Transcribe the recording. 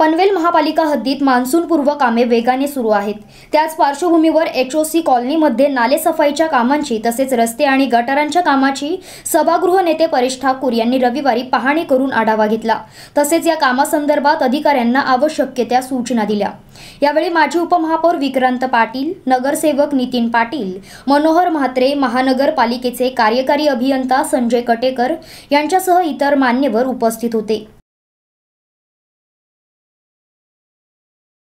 पनवेल महापालिका हद्दीत मान्सूनपूर्व कामे वेगाने सुरू आहेत त्याच पार्श्वभूमीवर सी कॉलनीमध्ये नालेसफाईच्या कामांची तसेच रस्ते आणि गटारांच्या कामाची सभागृह नेते परेश ठाकूर यांनी रविवारी पाहणी करून आढावा घेतला तसेच या कामासंदर्भात अधिकाऱ्यांना आवश्यक त्या सूचना दिल्या यावेळी माजी उपमहापौर विक्रांत पाटील नगरसेवक नितीन पाटील मनोहर म्हात्रे महानगरपालिकेचे कार्यकारी अभियंता संजय कटेकर यांच्यासह इतर मान्यवर उपस्थित होते